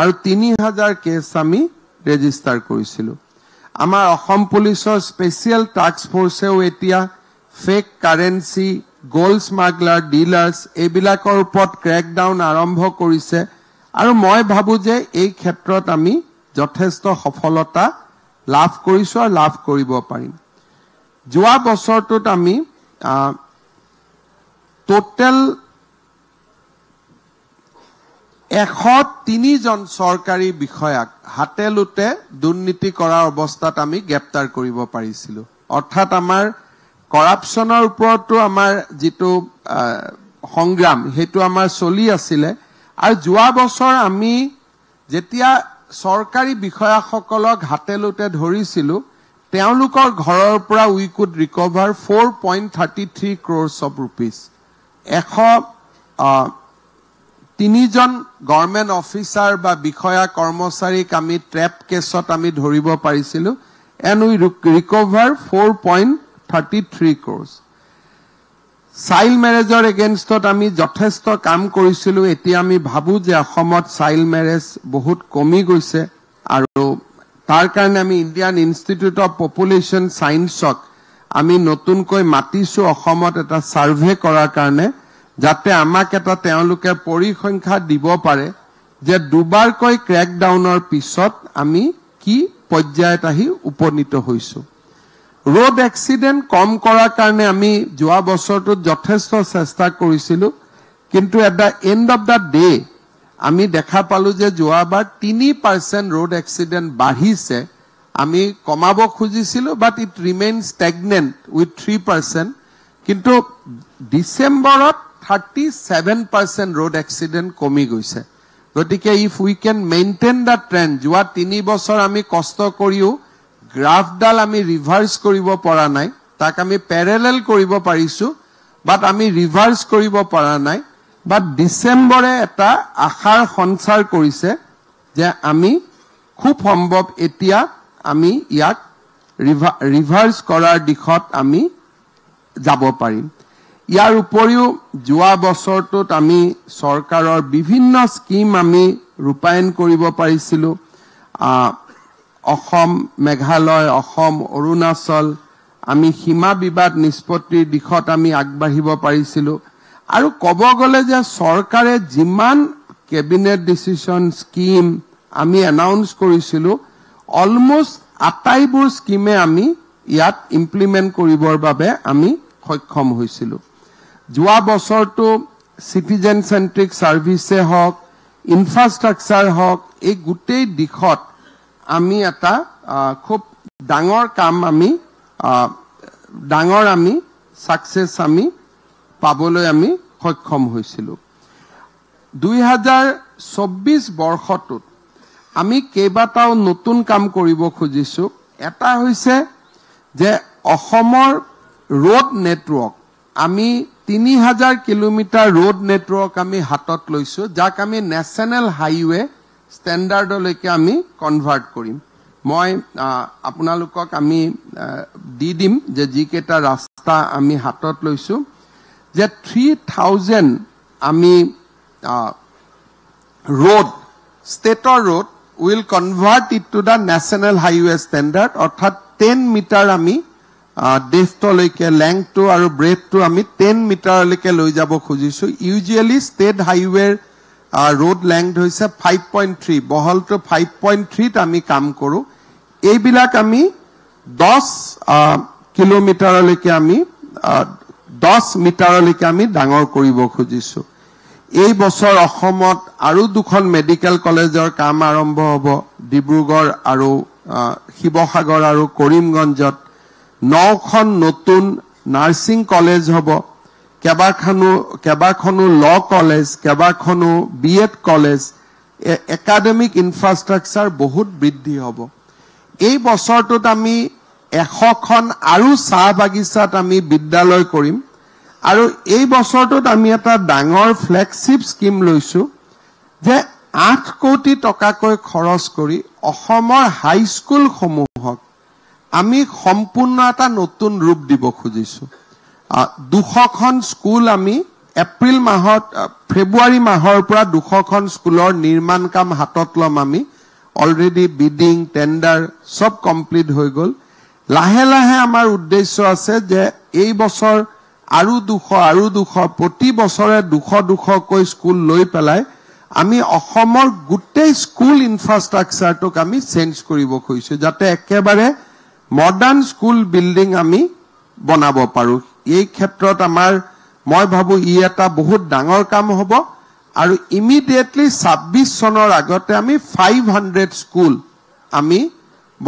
আৰু তিনি হাজাৰ কেছ আমি ৰেজিষ্টাৰ কৰিছিলোঁ আমাৰ অসম পুলিচৰ স্পেচিয়েল টাস্ক ফৰ্চেও এতিয়া fake currency gold smuggler dealers এইবিলাকৰ ওপৰত ক্ৰেক ডাউন আৰম্ভ কৰিছে আৰু মই ভাবোঁ যে এই ক্ষেত্ৰত আমি যথেষ্ট সফলতা লাভ কৰিছোঁ আৰু লাভ কৰিব পাৰিম যোৱা বছৰটোত আমি টোটেল এশ তিনিজন চৰকাৰী বিষয়াক হাতে লোটে দুৰ্নীতি কৰাৰ অৱস্থাত আমি গ্ৰেপ্তাৰ কৰিব পাৰিছিলো অৰ্থাৎ আমাৰ কৰাপশ্যনৰ ওপৰতো আমাৰ যিটো সংগ্ৰাম সেইটো আমাৰ চলি আছিলে আৰু যোৱা বছৰ আমি যেতিয়া চৰকাৰী বিষয়াসকলক হাতে লোটে ধৰিছিলো তেওঁলোকৰ ঘৰৰ পৰা we could recover four point thirty three crores of rupees এশ তিনিজন গভৰ্ণমেণ্ট অফিচাৰ বা বিষয়া কৰ্মচাৰীক আমি ট্ৰেপ কেছত আমি ধৰিব পাৰিছিলো and we recover four point thirty three crores child মেৰেজৰ এগেইনষ্টত আমি যথেষ্ট কাম কৰিছিলো এতিয়া আমি ভাবোঁ যে অসমত চাইল্ড মেৰেজ বহুত কমি গৈছে আৰু তাৰ কাৰণে আমি ইণ্ডিয়ান ইনষ্টিটিউট অফ পপুলেশ্যন চায়েন্সক আমি নতুনকৈ মাতিছো অসমত এটা ছাৰ্ভে কৰাৰ কাৰণে যাতে আমাক এটা তেওঁলোকে পৰিসংখ্যা দিব পাৰে যে দুবাৰকৈ ক্ৰেক ডাউনৰ পিছত আমি কি পৰ্যায়ত আহি উপনীত হৈছো ৰোড এক্সিডেণ্ট কম কৰাৰ কাৰণে আমি যোৱা বছৰটোত যথেষ্ট চেষ্টা কৰিছিলো কিন্তু at the end of the day আমি দেখা পালো যে যোৱাবাৰ তিনি পাৰ্চেণ্ট ৰোড এক্সিডেণ্ট বাঢ়িছে আমি কমাব খুজিছিলো but it remain stagnant with three percent কিন্তু ডিচেম্বৰত thirty seven percent road accident কমি গৈছে গতিকে if we can maintain the trend যোৱা তিনি বছৰ আমি কষ্ট কৰিও গ্ৰাফডাল আমি ৰিভাৰ্ছ কৰিব পৰা নাই তাক আমি পেৰেলেল কৰিব পাৰিছোঁ বাট আমি ৰিভাৰ্ছ কৰিব পৰা নাই বাট ডিচেম্বৰে এটা আশাৰ সঞ্চাৰ কৰিছে যে আমি খুব সম্ভৱ এতিয়া আমি ইয়াক ৰিভাৰ্ছ কৰাৰ দিশত আমি যাব পাৰিম ইয়াৰ উপৰিও যোৱা বছৰটোত আমি চৰকাৰৰ বিভিন্ন স্কীম আমি ৰূপায়ণ কৰিব পাৰিছিলোঁ অসম মেঘালয় অসম অৰুণাচল আমি সীমা বিবাদ নিষ্পত্তিৰ দিশত আমি আগবাঢ়িব পাৰিছিলোঁ আৰু ক'ব গ'লে যে চৰকাৰে যিমান কেবিনেট ডিচিশ্যন স্কীম আমি এনাউন্স কৰিছিলোঁ অলমষ্ট আটাইবোৰ স্কীমে আমি ইয়াত ইমপ্লিমেণ্ট কৰিবৰ বাবে আমি সক্ষম হৈছিলোঁ যোৱা বছৰটো চিটিজেন চেণ্ট্ৰিক ছাৰ্ভিছে হওক ইনফ্ৰাষ্ট্ৰাকচাৰ হওক এই গোটেই দিশত আমি এটা খুব ডাঙৰ কাম আমি ডাঙৰ আমি ছাকচেছ আমি পাবলৈ আমি সক্ষম হৈছিলোঁ দুই হাজাৰ চৌব্বিছ বৰ্ষটোত আমি কেইবাটাও নতুন কাম কৰিব খুজিছোঁ এটা হৈছে যে অসমৰ ৰোড নেটৱৰ্ক আমি তিনি হাজাৰ কিলোমিটাৰ ৰোড নেটৱৰ্ক আমি হাতত লৈছোঁ যাক আমি নেশ্যনেল হাইৱে ষ্টেণ্ডাৰ্ডলৈকে আমি কনভাৰ্ট কৰিম মই আপোনালোকক আমি দি দিম যে যিকেইটা ৰাস্তা আমি হাতত লৈছোঁ যে থ্ৰী থাউজেণ্ড আমি ৰোড ষ্টেটৰ road will convert it to the national highway standard অৰ্থাৎ টেন মিটাৰ আমি ডেফটলৈকে লেংথটো আৰু ব্ৰেথটো আমি টেন মিটাৰলৈকে লৈ যাব খুজিছোঁ ইউজুৱেলি ষ্টেট হাইৱেৰ ৰোড লেংথ হৈছে ফাইভ পইণ্ট থ্ৰী বহলটো ফাইভ পইণ্ট থ্ৰীত আমি কাম কৰোঁ এইবিলাক আমি দহ কিলোমিটাৰলৈকে আমি দহ মিটাৰলৈকে আমি ডাঙৰ কৰিব খুজিছো এই বছৰ অসমত আৰু দুখন মেডিকেল কলেজৰ কাম আৰম্ভ হ'ব ডিব্ৰুগড় আৰু শিৱসাগৰ আৰু কৰিমগঞ্জত নখন নতুন নার্সিং কলেজ হব কেবাখনো কেবাখনো ল কলেজ কেবাখনো B Ed college academic infrastructure বহুত বৃদ্ধি হব এই বছৰটোত আমি এশখন আৰু চাহ বাগিচাত আমি বিদ্যালয় কৰিম আৰু এই বছৰটোত আমি এটা ডাঙৰ ফ্লেগশ্বিপ স্কিম লৈছোঁ যে আঠ কোটি টকাকৈ খৰচ কৰি অসমৰ হাইস্কুলসমূহক আমি সম্পূৰ্ণ এটা নতুন ৰূপ দিব খুজিছো দুশখন স্কুল আমি এপ্ৰিল মাহত ফেব্ৰুৱাৰী মাহৰ পৰা দুশখন স্কুলৰ নিৰ্মাণ কাম হাতত ল'ম আমি অলৰেডি বিডিং টেণ্ডাৰ চব কমপ্লিট হৈ গ'ল লাহে লাহে আমাৰ উদ্দেশ্য আছে যে এই বছৰ আৰু দুশ আৰু দুশ প্ৰতি বছৰে দুশ দুশকৈ স্কুল লৈ পেলাই আমি অসমৰ গোটেই স্কুল ইনফ্ৰাষ্ট্ৰাকচাৰটোক আমি চেঞ্জ কৰিব খুজিছোঁ যাতে একেবাৰে মডাৰ্ণ স্কুল বিল্ডিং আমি বনাব পাৰোঁ এই ক্ষেত্ৰত আমাৰ মই ভাবোঁ ই এটা বহুত ডাঙৰ কাম হ'ব আৰু ইমিডিয়েটলি ছাব্বিছ চনৰ আগতে আমি ফাইভ হাণ্ড্ৰেড স্কুল আমি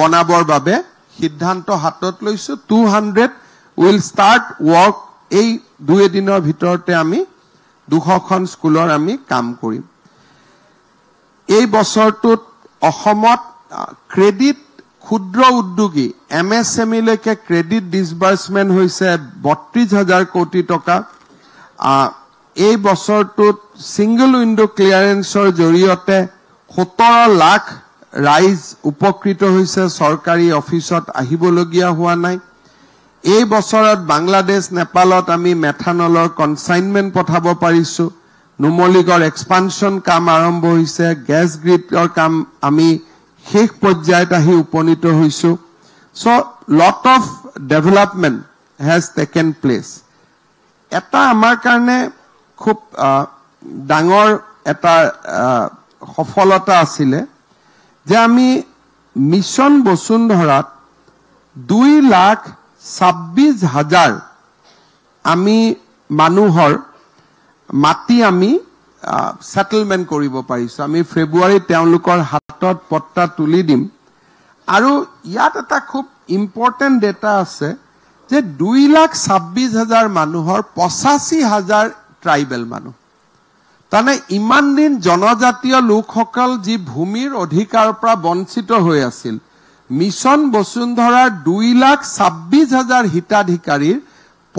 বনাবৰ বাবে সিদ্ধান্ত হাতত লৈছোঁ two hundred will start work এই দুই এদিনৰ ভিতৰতে আমি দুশখন স্কুলৰ আমি কাম কৰিম এই বছৰটোত অসমত ক্ৰেডিট ক্ষুদ্ৰ উদ্যোগী এম এছ এম ইলৈকে ক্ৰেডিট ডিছবাৰ্চমেণ্ট হৈছে বত্ৰিছ হাজাৰ কোটি টকা এই বছৰটোত ছিংগল উইণ্ড ক্লিয়াৰেঞ্চৰ জৰিয়তে সোতৰ লাখ ৰাইজ উপকৃত হৈছে চৰকাৰী অফিচত আহিবলগীয়া হোৱা নাই এই বছৰত বাংলাদেশ নেপালত আমি মেথানলৰ কনচাইনমেণ্ট পঠাব পাৰিছোঁ নুমলীগড় এক্সপানশ্যন কাম আৰম্ভ হৈছে গেছ গ্ৰীডৰ কাম আমি শেষ পৰ্যায়ত আহি উপনীত হৈছো so' lot of development has taken place এটা আমাৰ কাৰণে খুব ডাঙৰ এটা সফলতা আছিলে যে আমি মিছন বসুন্ধৰাত দুই লাখ ছাব্বিছ হাজাৰ আমি মানুহৰ মাটি আমি ছেটেলমেণ্ট কৰিব পাৰিছোঁ আমি ফেব্ৰুৱাৰীত তেওঁলোকৰ হাতত পট্টা তুলি দিম আৰু ইয়াত এটা খুব ইম্পৰ্টেণ্ট ডেটা আছে যে দুই লাখ ছাব্বিছ হাজাৰ মানুহৰ পঁচাশী হাজাৰ ট্ৰাইবেল মানুহ তাৰমানে ইমান দিন জনজাতীয় লোকসকল যি ভূমিৰ অধিকাৰৰ পৰা বঞ্চিত হৈ আছিল মিছন বসুন্ধৰাৰ দুই লাখ ছাব্বিছ হাজাৰ হিতাধিকাৰীৰ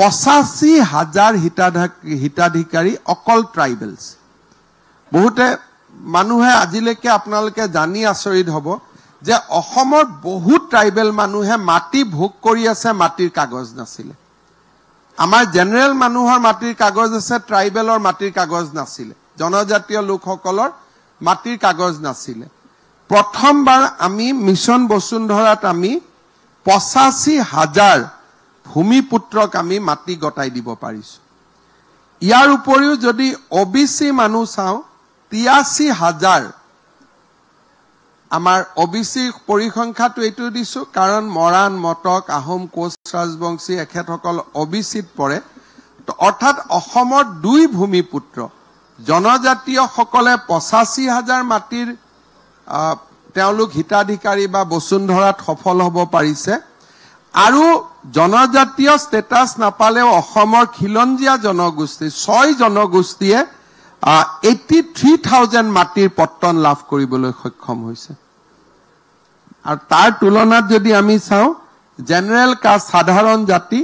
পঁচাশী হাজাৰ হিতাধিকাৰী অকল ট্ৰাইবেলছ বহুতে মানুহে আজিলৈকে আপোনালোকে জানি আচৰিত হ'ব যে অসমৰ বহুত ট্ৰাইবেল মানুহে মাটি ভোগ কৰি আছে মাটিৰ কাগজ নাছিলে আমাৰ জেনেৰেল মানুহৰ মাটিৰ কাগজ আছে ট্ৰাইবেলৰ মাটিৰ কাগজ নাছিলে জনজাতীয় লোকসকলৰ মাটিৰ কাগজ নাছিলে প্ৰথমবাৰ আমি মিছন বসুন্ধৰাত আমি পঁচাশী হাজাৰ ভূমি পুত্ৰক আমি মাটি গতাই দিব পাৰিছো ইয়াৰ উপৰিও যদি অ বি চি মানুহ চাওঁ তিয়াশী হাজাৰ আমাৰ অ বি চি পৰিসংখ্যাটো এইটো দিছোঁ কাৰণ মৰাণ মটক আহোম কোচ ৰাজবংশী এখেতসকল অ বি চিত পৰে অৰ্থাৎ অসমৰ দুই ভূমিপুত্ৰ জনজাতীয়সকলে পঁচাশী হাজাৰ মাটিৰ তেওঁলোক হিতাধিকাৰী বা বসুন্ধৰাত সফল হ'ব পাৰিছে আৰু জনজাতীয় ষ্টেটাছ নাপালেও অসমৰ খিলঞ্জীয়া জনগোষ্ঠী ছয় জনগোষ্ঠীয়ে এইটি থ্ৰী থাউজেণ্ড মাটিৰ পট্টন লাভ কৰিবলৈ সক্ষম হৈছে আৰু তাৰ তুলনাত যদি আমি চাওঁ জেনেৰেল কাষ্ট সাধাৰণ জাতি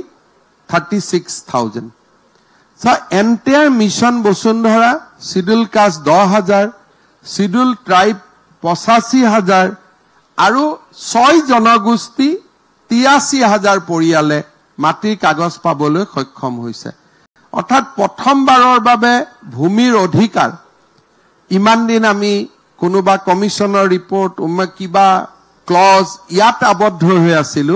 thirty six thousand so' entire mission Basundhara schedule caste দহ হাজাৰ চিডুল ট্ৰাইব পঁচাশী হাজাৰ আৰু ছয় জনগোষ্ঠী তিৰাশী হাজাৰ পৰিয়ালে মাটিৰ কাগজ পাবলৈ সক্ষম হৈছে অৰ্থাৎ প্ৰথমবাৰৰ বাবে ভূমিৰ অধিকাৰ ইমান দিন আমি কোনোবা কমিশ্যনৰ ৰিপৰ্ট কিবা ক্লজ ইয়াত আবদ্ধ হৈ আছিলো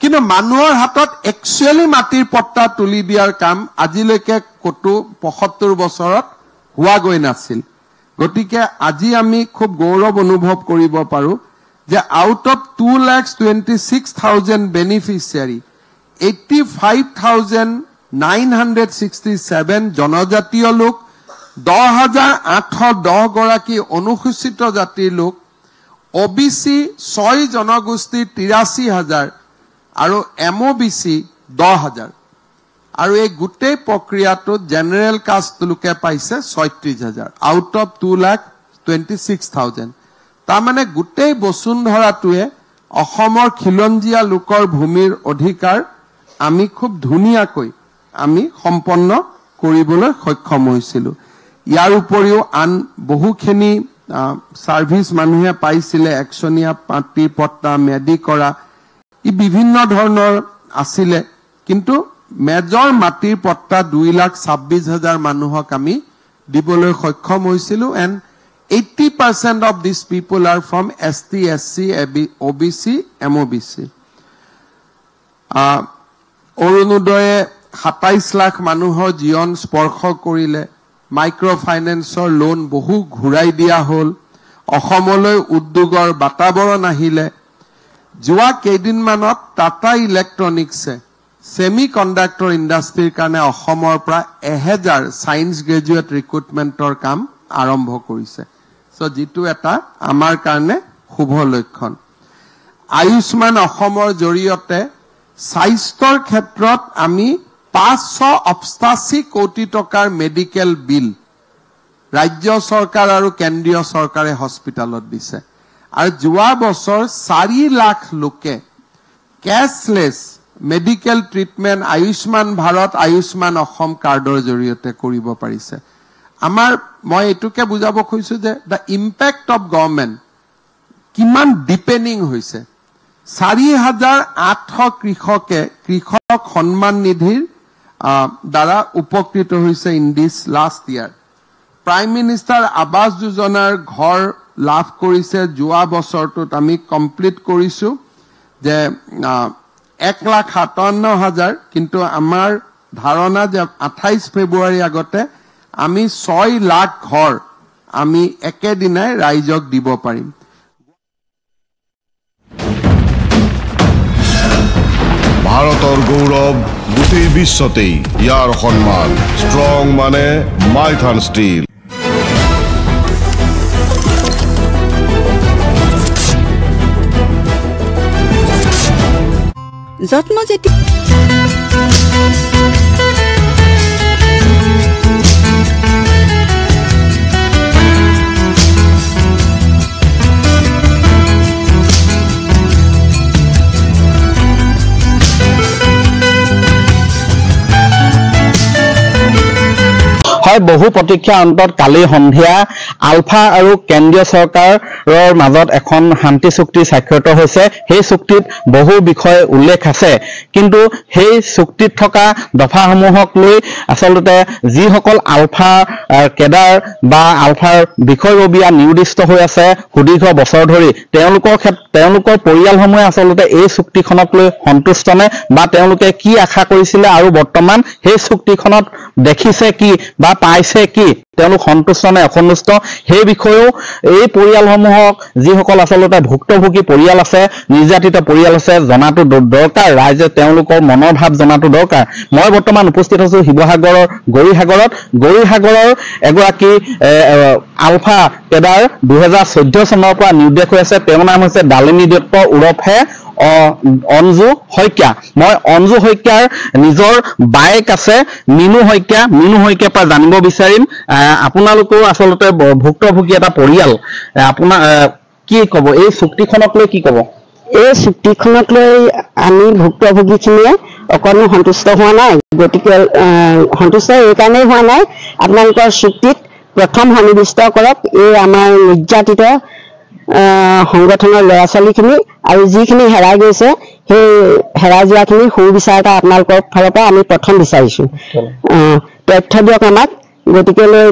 কিন্তু মানুহৰ হাতত একচুৱেলি মাটিৰ পট্টা তুলি দিয়াৰ কাম আজিলৈকে ক'তো পঁয়সত্তৰ বছৰত হোৱা গৈ নাছিল গতিকে আজি আমি খুব গৌৰৱ অনুভৱ কৰিব পাৰোঁ যে out of two lakh twenty six thousand beneficiary eighty five thousand nine hundred sixty seven জনজাতীয় লোক দহ হাজাৰ আঠশ দহগৰাকী অনুসূচিত জাতিৰ লোক অ বি চি ছয় জনগোষ্ঠী তিৰাশী হাজাৰ আৰু এম অ' বি চি দহ হাজাৰ আৰু এই গোটেই প্ৰক্ৰিয়াটোত জেনেৰেল কাষ্ট লোকে পাইছে ছয়ত্ৰিছ হাজাৰ out of two lakh twenty six thousand তাৰমানে গোটেই বসুন্ধৰাটোৱে অসমৰ খিলঞ্জীয়া লোকৰ ভূমিৰ অধিকাৰ আমি খুব ধুনীয়াকৈ আমি সম্পন্ন কৰিবলৈ সক্ষম হৈছিলো ইয়াৰ উপৰিও আন বহুখিনি ছাৰ্ভিচ মানুহে পাইছিলে একচনীয়া পাতি পট্টা মেডি কৰা ই বিভিন্ন ধৰণৰ আছিলে কিন্তু মেজৰ মাটিৰ পট্টা দুই লাখ ছাব্বিছ হাজাৰ মানুহক আমি দিবলৈ সক্ষম হৈছিলো and eighty percent of this people are from S T S C O' B C M O' B C অৰুণোদয়ে সাতাইছ লাখ মানুহৰ জীৱন স্পৰ্শ কৰিলে মাইক্ৰ' ফাইনেন্সৰ লোন বহু ঘূৰাই দিয়া হ'ল অসমলৈ উদ্যোগৰ বাতাবৰণ আহিলে যোৱা কেইদিনমানত টাটা ইলেক্ট্ৰনিকছে ছেমি কণ্ডাক্টৰ ইণ্ডাষ্ট্ৰীৰ কাৰণে অসমৰ পৰা এহেজাৰ ছায়েন্স গ্ৰেজুৱেট ৰিক্ৰুটমেণ্টৰ কাম আৰম্ভ কৰিছে চ' যিটো এটা আমাৰ কাৰণে শুভ লক্ষণ আয়ুষ্মান অসমৰ জৰিয়তে স্বাস্থ্যৰ ক্ষেত্ৰত আমি পাঁচশ অষ্টাশী কোটি টকাৰ মেডিকেল বিল ৰাজ্য চৰকাৰ আৰু কেন্দ্ৰীয় চৰকাৰে হস্পিটেলত দিছে আৰু যোৱা বছৰ চাৰি লাখ লোকে cashless medical treatment Ayushman Bharat Ayushman Assam কাৰ্ডৰ জৰিয়তে কৰিব পাৰিছে আমাৰ মই এইটোকে বুজাব খুজিছোঁ যে দ্য ইম্পেক্ট অফ গভৰ্ণমেণ্ট কিমান ডিপেণ্ডিং হৈছে চাৰি হাজাৰ আঠশ কৃষকে কৃষক সন্মান নিধিৰ দ্বাৰা উপকৃত হৈছে in this last year prime minister Awas যোজনাৰ ঘৰ লাভ কৰিছে যোৱা বছৰটোত আমি কমপ্লিট কৰিছো যে এক লাখ সাতাৱন্ন হাজাৰ কিন্তু আমাৰ ধাৰণা যে আঠাইছ ফেব্ৰুৱাৰী আগতে আমি ছয় লাখ ঘৰ আমি একেদিনাই ৰাইজক দিব পাৰিম ভাৰতৰ গৌৰৱ গোটেই বিশ্বতেই ইয়াৰ সন্মান ষ্ট্ৰং মানে মাইথান ষ্টীল যত্ন যেতিয়া প্ৰায় বহু প্ৰতীক্ষাৰ অন্তত কালি সন্ধিয়া আলফা আৰু কেন্দ্ৰীয় চৰকাৰৰ মাজত এখন শান্তি চুক্তি স্বাক্ষৰিত হৈছে সেই চুক্তিত বহু বিষয় উল্লেখ আছে কিন্তু সেই চুক্তিত থকা দফাসমূহক লৈ আচলতে যিসকল আলফা কেডাৰ বা আলফাৰ বিষয়ববীয়া নিৰ্দিষ্ট হৈ আছে সুদীৰ্ঘ বছৰ ধৰি তেওঁলোকৰ ক্ষেত্ৰ তেওঁলোকৰ পৰিয়ালসমূহে আচলতে এই চুক্তিখনক লৈ সন্তুষ্ট নে বা তেওঁলোকে কি আশা কৰিছিলে আৰু বৰ্তমান সেই চুক্তিখনত দেখিছে কি বা পাইছে কি তেওঁলোক সন্তুষ্ট নে অসন্তুষ্ট সেই বিষয়েও এই পৰিয়ালসমূহক যিসকল আচলতে ভুক্তভোগী পৰিয়াল আছে নিৰ্যাতিত পৰিয়াল আছে জনাটো দৰকাৰ ৰাইজে তেওঁলোকৰ মনৰ ভাৱ জনাটো দৰকাৰ মই বৰ্তমান উপস্থিত আছোঁ শিৱসাগৰৰ গৌৰীসাগৰত গৌৰীসাগৰৰ এগৰাকী আলফা কেডাৰ দুহেজাৰ চৈধ্য চনৰ পৰা নিৰ্দেশ হৈ আছে তেওঁৰ নাম হৈছে ডালিনী দত্ত ওৰফে অঞ্জু শইকীয়া মই অঞ্জু শইকীয়াৰ নিজৰ বায়েক আছে মিনু শইকীয়া মিনু শইকীয়াৰ পৰা জানিব বিচাৰিম আপোনালোকেও আচলতে ভুক্তভোগী এটা পৰিয়াল আপোনাৰ কি ক'ব এই চুক্তিখনক লৈ কি ক'ব এই চুক্তিখনক লৈ আমি ভুক্তভোগীখিনিয়ে অকণো সন্তুষ্ট হোৱা নাই গতিকে সন্তুষ্ট এইকাৰণেই হোৱা নাই আপোনালোকৰ চুক্তিত প্ৰথম সন্নিৱিষ্ট কৰক এই আমাৰ নিৰ্যাতিত সংগঠনৰ ল'ৰা ছোৱালীখিনি আৰু যিখিনি হেৰাই গৈছে সেই হেৰাই যোৱাখিনি সু বিচাৰ এটা আপোনালোকৰ ফালৰ পৰা আমি প্ৰথম বিচাৰিছোঁ তথ্য দিয়ক আমাক গতিকেলৈ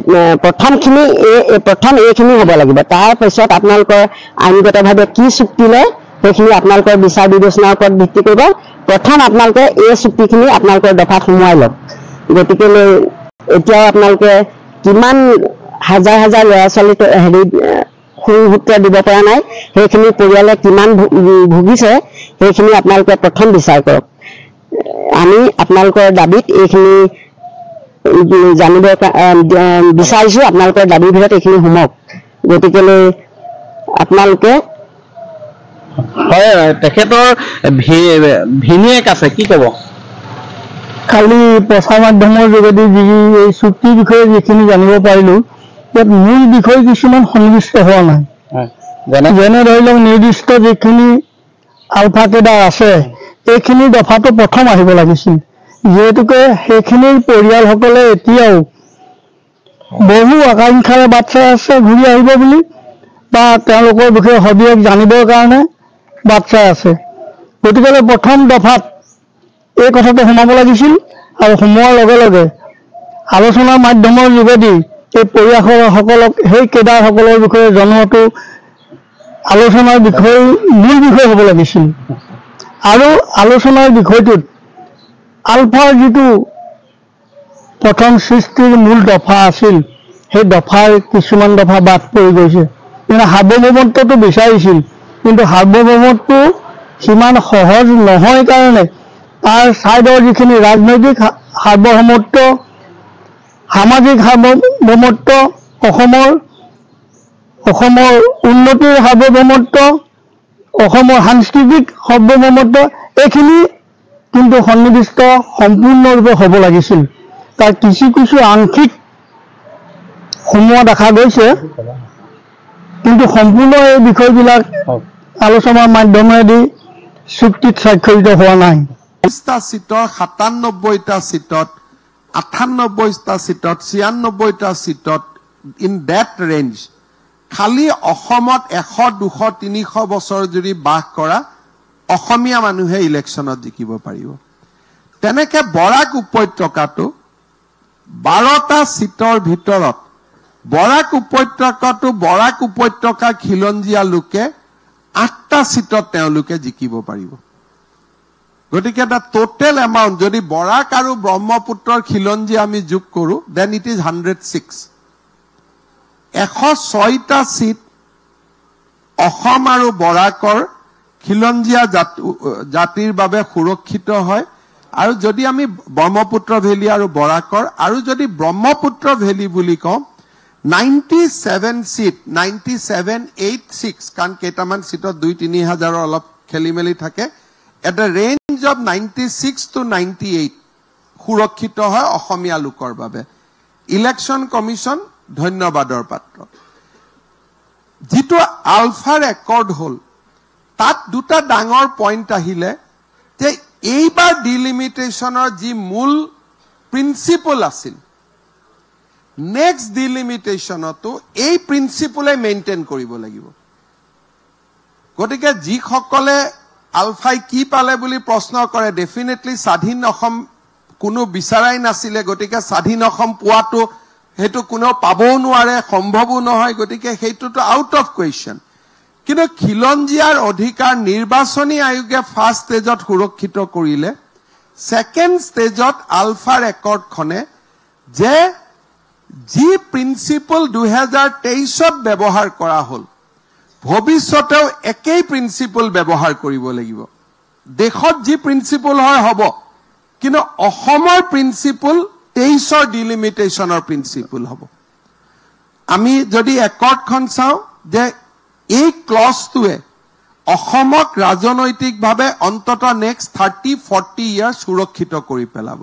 প্ৰথমখিনি এই প্ৰথম এইখিনি হ'ব লাগিব তাৰপিছত আপোনালোকৰ আইনগতভাৱে কি চুক্তি লয় সেইখিনি আপোনালোকৰ বিচাৰ বিবেচনাৰ ওপৰত ভিত্তি কৰিব প্ৰথম আপোনালোকে এই চুক্তিখিনি আপোনালোকৰ দফাত সোমোৱাই লওক গতিকেলৈ এতিয়াও আপোনালোকে কিমান হাজাৰ হাজাৰ ল'ৰা ছোৱালী হেৰি সুসূত্ৰে দিব পৰা নাই সেইখিনি পৰিয়ালে কিমান ভুগিছে সেইখিনি আপোনালোকে প্ৰথম বিচাৰ কৰক আমি আপোনালোকৰ দাবীত এইখিনি জানিব বিচাৰিছো আপোনালোকৰ দাবীৰ ভিতৰত এইখিনি সোমক গতিকেলৈ আপোনালোকে হয় তেখেতৰ ভিনীয়েক আছে কি ক'ব খালি প্ৰচাৰ মাধ্যমৰ যোগেদি যি এই চুক্তিৰ বিষয়ে যিখিনি জানিব পাৰিলোঁ ইয়াত মূল বিষয় কিছুমান সন্নিৱিষ্ট হোৱা নাই যেনে ধৰি লওক নিৰ্দিষ্ট যিখিনি আলফা কেডাৰ আছে এইখিনি দফাটো প্ৰথম আহিব লাগিছিল যিহেতুকে সেইখিনিৰ পৰিয়ালসকলে এতিয়াও বহু আকাংক্ষাৰে বাট চাই আছে ঘূৰি আহিব বুলি বা তেওঁলোকৰ বিষয়ে সবিশেষ জানিবৰ কাৰণে বাট চাই আছে গতিকে প্ৰথম দফাত এই কথাটো সোমাব লাগিছিল আৰু সোমোৱাৰ লগে লগে আলোচনাৰ মাধ্যমৰ যোগেদি এই পৰিয়ালসকলক সেই কেদাৰসকলৰ বিষয়ে জনোৱাটো আলোচনাৰ বিষয় মূল বিষয় হ'ব লাগিছিল আৰু আলোচনাৰ বিষয়টোত আলফাৰ যিটো প্ৰথম সৃষ্টিৰ মূল দফা আছিল সেই দফাৰ কিছুমান দফা বাদ পৰি গৈছে কিন্তু সাৰ্বভৌমত্বটো বিচাৰিছিল কিন্তু সাৰ্বভৌমত্বটো সিমান সহজ নহয় কাৰণে তাৰ ছাইডৰ যিখিনি ৰাজনৈতিক সাৰ্বভৌমত্ব সামাজিক সাৰ্বভৌমত্ব অসমৰ অসমৰ উন্নতিৰ সাৰ্বভৌমত্ব অসমৰ সাংস্কৃতিক সাৰ্বভৌমত্ব এইখিনি কিন্তু সন্নিৱিষ্ট সম্পূৰ্ণৰূপে হ'ব লাগিছিল তাৰ কিছু কিছু আংশিক সোমোৱা দেখা গৈছে কিন্তু সম্পূৰ্ণ এই বিষয়বিলাক আলোচনাৰ মাধ্যমেদি চুক্তিত স্বাক্ষৰিত হোৱা নাই সাতান্নব্বৈটা চিটত আঠান্নব্বৈটা চিটত ছিয়ানব্বৈটা চিটত ইন ডেট ৰেঞ্জ খালি অসমত এশ দুশ তিনিশ বছৰ জুৰি বাস কৰা অসমীয়া মানুহে ইলেকশ্যনত জিকিব পাৰিব তেনেকে বৰাক উপত্যকাটো বাৰটা চিটৰ ভিতৰত বৰাক উপত্যকাটো বৰাক উপত্যকা খিলঞ্জীয়া লোকে আঠটা চিটত তেওঁলোকে জিকিব পাৰিব গতিকে এটা টোটেল এমাউণ্ট যদি বৰাক আৰু ব্ৰহ্মপুত্ৰৰ খিলঞ্জী আমি যোগ কৰোঁ then it is hundred six এশ ছয়টা চিট অসম আৰু বৰাকৰ খিলঞ্জীয়া জাতিৰ বাবে সুৰক্ষিত হয় আৰু যদি আমি ব্ৰহ্মপুত্ৰ ভেলী আৰু বৰাকৰ আৰু যদি ব্ৰহ্মপুত্ৰ ভেলী বুলি কওঁ ninety seven seat ninety seven eight six কাৰণ কেইটামান চিটত দুই তিনি হাজাৰৰ অলপ খেলি মেলি থাকে at the range of ninety six to ninety eight সুৰক্ষিত হয় অসমীয়া লোকৰ বাবে ইলেকশ্যন কমিশ্যন ধন্যবাদৰ পাত্ৰ যিটো আলফা ৰেকৰ্ড হ'ল তাত দুটা ডাঙৰ পইণ্ট আহিলে যে এইবাৰ ডিলিমিটেশ্যনৰ যি মূল প্ৰিন্সিপল আছিল নেক্সট ডিলিমিটেশ্যনতো এই প্ৰিন্সিপলে মেইনটেইন কৰিব লাগিব গতিকে যিসকলে আলফাই কি পালে বুলি প্ৰশ্ন কৰে ডেফিনেটলি স্বাধীন অসম কোনো বিচাৰাই নাছিলে গতিকে স্বাধীন অসম পোৱাটো সেইটো কোনেও পাবও নোৱাৰে সম্ভৱো নহয় গতিকে সেইটোতো আউট অফ কুৱেশ্যন কিন্তু খিলঞ্জীয়াৰ অধিকাৰ নিৰ্বাচনী আয়োগে ফাৰ্ষ্ট ষ্টেজত সুৰক্ষিত কৰিলে ছেকেণ্ড ষ্টেজত আলফা ৰেকৰ্ডখনে যে যি প্ৰিন্সিপল দুহেজাৰ তেইছত ব্যৱহাৰ কৰা হ'ল ভৱিষ্যতেও একেই প্ৰিন্সিপল ব্যৱহাৰ কৰিব লাগিব দেশত যি প্ৰিন্সিপল হয় হ'ব কিন্তু অসমৰ প্ৰিন্সিপল তেইছৰ ডিলিমিটেশ্যনৰ প্ৰিন্সিপল হ'ব আমি যদি একৰ্ডখন চাওঁ যে এই ক্লছটোৱে অসমক ৰাজনৈতিকভাৱে অন্ততঃ নেক্সট থাৰ্টি ফৰ্টি ইয়াৰ সুৰক্ষিত কৰি পেলাব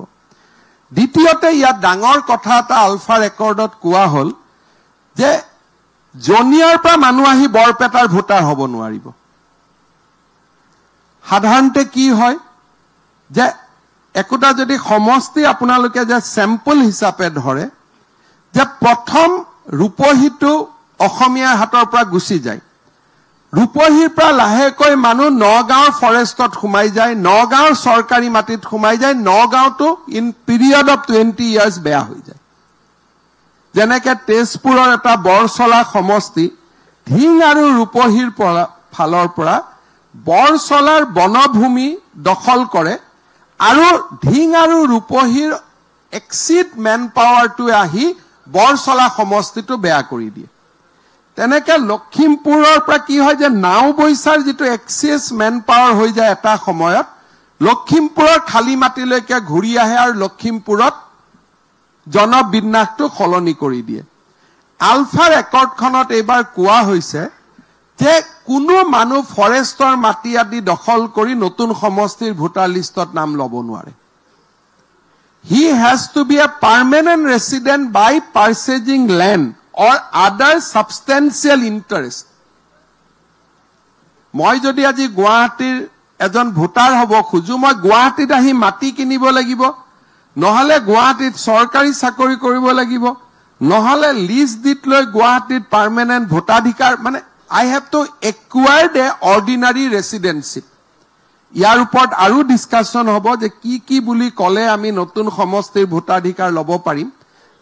দ্বিতীয়তে ইয়াত ডাঙৰ কথা এটা আলফা ৰেকৰ্ডত কোৱা হ'ল যে জনিয়াৰ পৰা মানুহ আহি বৰপেটাৰ ভোটাৰ হ'ব নোৱাৰিব সাধাৰণতে কি হয় যে একোটা যদি সমষ্টি আপোনালোকে যে চেম্পল হিচাপে ধৰে যে প্ৰথম ৰূপহীটো অসমীয়াৰ হাতৰ পৰা গুচি যায় ৰূপহীৰ পৰা লাহেকৈ মানুহ নগাঁৱৰ ফৰেষ্টত সোমাই যায় নগাঁৱৰ চৰকাৰী মাটিত সোমাই যায় নগাঁওটো in period of twenty years বেয়া হৈ যায় যেনেকে তেজপুৰৰ এটা বৰচলা সমষ্টি ধিং আৰু ৰূপহীৰ পৰা ফালৰ পৰা বৰচলাৰ বনভূমি দখল কৰে আৰু ধিং আৰু ৰূপহীৰ এক্সিড মেন পাৱাৰটোৱে আহি বৰচলা সমষ্টিটো বেয়া কৰি দিয়ে তেনেকে লখিমপুৰৰ পৰা কি হয় যে নাওবৈচাৰ যিটো এক্সিচ মেন পাৱাৰ হৈ যায় এটা সময়ত লখিমপুৰৰ খালী মাটিলৈকে ঘূৰি আহে আৰু লখিমপুৰত জনবিন্যাসটো সলনি কৰি দিয়ে আলফা ৰেকৰ্ডখনত এইবাৰ কোৱা হৈছে যে কোনো মানুহ ফৰেষ্টৰ মাটি আদি দখল কৰি নতুন সমষ্টিৰ ভোটাৰ লিষ্টত নাম ল'ব নোৱাৰে he has to be a permanent resident by purchasing land or other substantial interest মই যদি আজি গুৱাহাটীৰ এজন ভোটাৰ হ'ব খোজো মই গুৱাহাটীত আহি মাটি কিনিব লাগিব নহলে গুৱাহাটীত চৰকাৰী চাকৰি কৰিব লাগিব নহলে লিজ ডিট লৈ গুৱাহাটীত পাৰ্মানেণ্ট ভোটাধিকাৰ মানে I have to acquired a ordinary residency ইয়াৰ ওপৰত আৰু ডিছকাশ্যন হ'ব যে কি কি বুলি ক'লে আমি নতুন সমষ্টিৰ ভোটাধিকাৰ ল'ব পাৰিম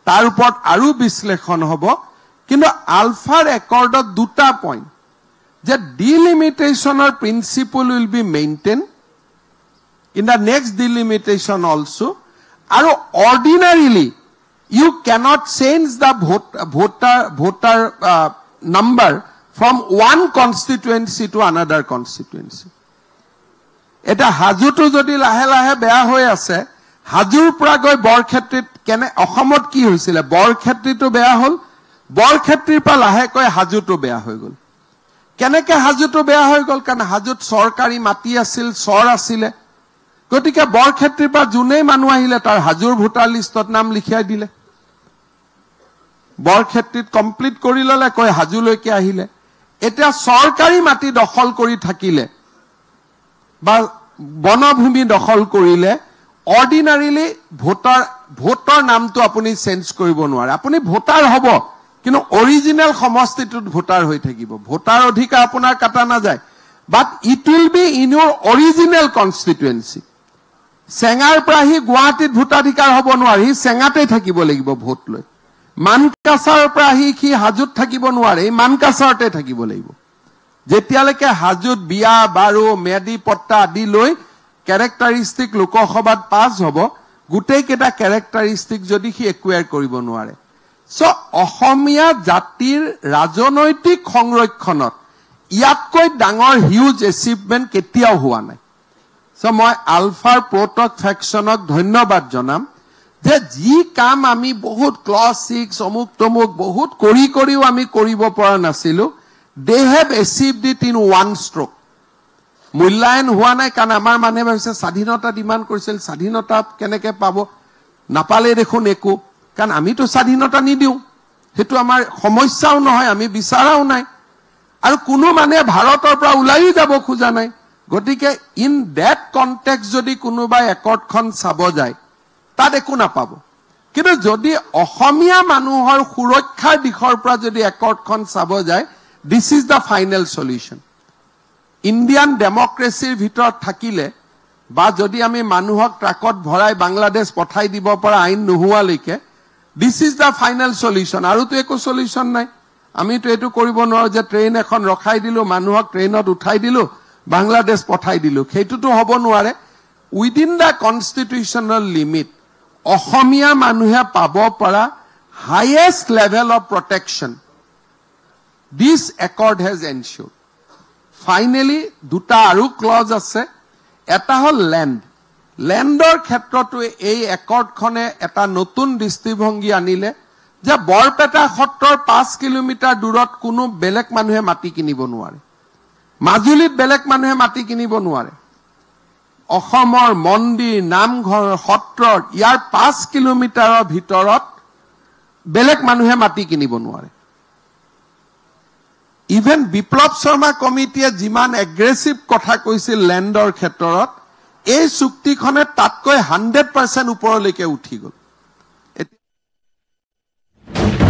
তাৰ ওপৰত আৰু বিশ্লেষণ হ'ব কিন্তু আলফাৰ ৰেকৰ্ডত দুটা পইণ্ট যে ডিলিমিটেশ্যনৰ principle will be maintain in the next ডিলিমিটেশ্যন অলছ আৰু ordinarily you cannot change the voter voter number from one constituency to another constituency এতিয়া হাজোটো যদি লাহে লাহে বেয়া হৈ আছে হাজোৰ পৰা গৈ বৰক্ষেত্ৰীত কেনে অসমত কি হৈছিলে বৰক্ষেত্ৰীটো বেয়া হ'ল বৰক্ষেত্ৰীৰ পৰা লাহেকৈ হাজোটো বেয়া হৈ গ'ল কেনেকৈ হাজোটো বেয়া হৈ গ'ল কাৰণ হাজোত চৰকাৰী মাটি আছিল চৰ আছিলে গতিকে বৰক্ষেত্ৰীৰ পৰা যোনেই মানুহ আহিলে তাৰ হাজোৰ ভোটাৰ লিষ্টত নাম লিখিয়াই দিলে বৰক্ষেত্ৰীত কমপ্লিট কৰি ললে কৈ হাজোলৈকে আহিলে এতিয়া চৰকাৰী মাটি দখল কৰি থাকিলে বা বনভূমি দখল কৰিলে অৰ্ডিনাৰিলি ভোটাৰ ভোটৰ নামটো আপুনি চেঞ্জ কৰিব নোৱাৰে আপুনি ভোটাৰ হ'ব কিন্তু অৰিজিনেল সমষ্টিটোত ভোটাৰ হৈ থাকিব ভোটাৰ অধিকাৰ আপোনাৰ কাটা নাযায় but it will be in your original constituency চেঙাৰ পৰা সি গুৱাহাটীত ভোটাধিকাৰ হ'ব নোৱাৰি চেঙাতে থাকিব লাগিব ভোট লৈ মানকাছাৰ পৰা সি সি হাজোত থাকিব নোৱাৰে সি মানকাছাৰতে থাকিব লাগিব যেতিয়ালৈকে হাজোত বিয়া বাৰু ম্যাদি পট্টা আদি লৈ কেৰেক্টাৰিষ্টিক লোকসভাত পাছ হ'ব গোটেইকেইটা কেৰেক্টাৰিষ্টিক যদি সি একুৱেৰ কৰিব নোৱাৰে চ' অসমীয়া জাতিৰ ৰাজনৈতিক সংৰক্ষণত ইয়াতকৈ ডাঙৰ হিউজ এচিভমেণ্ট কেতিয়াও হোৱা নাই চ' মই আলফাৰ প্ৰটক ফেকশ্যনক ধন্যবাদ জনাম যে যি কাম আমি বহুত ক্লছ ছিক্স অমুক তমুক বহুত কৰি কৰিও আমি কৰিব পৰা নাছিলোঁ they have achieved it in one stroke মূল্যায়ন হোৱা নাই কাৰণ আমাৰ মানুহে ভাবিছে স্বাধীনতা ডিমাণ্ড কৰিছিল স্বাধীনতা কেনেকৈ পাব নাপালেই দেখোন একো কাৰণ আমিতো স্বাধীনতা নিদিওঁ সেইটো আমাৰ সমস্যাও নহয় আমি বিচৰাও নাই আৰু কোনো মানুহে ভাৰতৰ পৰা ওলায়ো যাব খোজা নাই গতিকে ইন ডেট কনটেক্ট যদি কোনোবাই একৰ্ডখন চাব যায় তাত একো নাপাব কিন্তু যদি অসমীয়া মানুহৰ সুৰক্ষাৰ দিশৰ পৰা যদি একৰ্ডখন চাব যায় this is the final solution Indian ডেমক্ৰেচিৰ ভিতৰত থাকিলে বা যদি আমি মানুহক ট্ৰাকত ভৰাই বাংলাদেশ পঠাই দিব পৰা আইন নোহোৱালৈকে this is the final solution আৰুতো একো চলিউশ্যন নাই আমিতো এইটো কৰিব নোৱাৰোঁ যে ট্ৰেইন এখন ৰখাই দিলোঁ মানুহক ট্ৰেইনত উঠাই দিলোঁ বাংলাদেশ পঠাই দিলো সেইটোতো হ'ব নোৱাৰে within the constitutional limit Assamese মানুহে পাব পৰা highest level of protection this accord has ensure finally দুটা আৰু ক্লজ আছে এটা হ'ল লেণ্ড লেণ্ডৰ ক্ষেত্ৰতো এই একৰ্ডখনে এটা নতুন দৃষ্টিভংগী আনিলে যে বৰপেটা সত্ৰৰ পাঁচ কিলোমিটাৰ দূৰত কোনো বেলেগ মানুহে মাটি কিনিব নোৱাৰে মাজুলীত বেলেগ মানুহে মাটি কিনিব নোৱাৰে অসমৰ মন্দিৰ নামঘৰ সত্ৰত ইয়াৰ পাঁচ কিলোমিটাৰৰ ভিতৰত বেলেগ মানুহে মাটি কিনিব নোৱাৰে ইভেন বিপ্লৱ শৰ্মা কমিটিয়ে যিমান এগ্ৰেছিভ কথা কৈছিল লেণ্ডৰ ক্ষেত্ৰত এই চুক্তিখনে তাতকৈ হাণ্ড্ৰেড পাৰ্চেণ্ট ওপৰলৈকে উঠি গ'ল